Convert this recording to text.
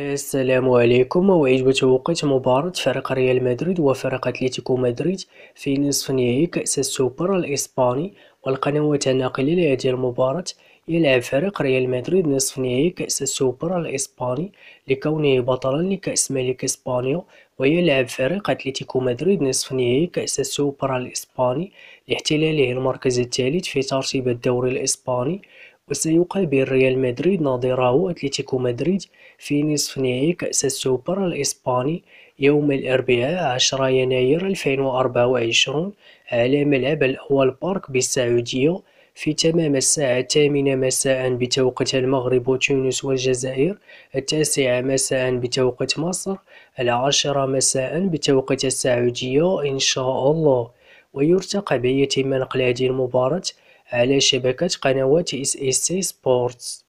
السلام عليكم موعد وتوقيت مباراة فريق ريال مدريد وفريق اتلتيكو مدريد في نصف نهائي كأس السوبر الإسباني والقنوات الناقلة لهذه المباراة يلعب فريق ريال مدريد نصف نهائي كأس السوبر الإسباني لكونه بطلا لكأس ملك إسبانيا ويلعب فريق أتلتيكو مدريد نصف نهائي كأس السوبر الإسباني لاحتلاله المركز الثالث في ترتيب الدوري الإسباني وسيقابل ريال مدريد نظيره أتلتيكو مدريد في نصف نهائي كأس السوبر الإسباني يوم الأربعاء 10 يناير 2024 على ملعب الأول بارك بالسعودية في تمام الساعة الثامنة مساء بتوقيت المغرب وتونس والجزائر التاسعة مساء بتوقيت مصر العاشرة مساء بتوقيت السعودية إن شاء الله ويرتقى بيتم هذه المباراة على شبكة قنوات اس اس سي سبورتس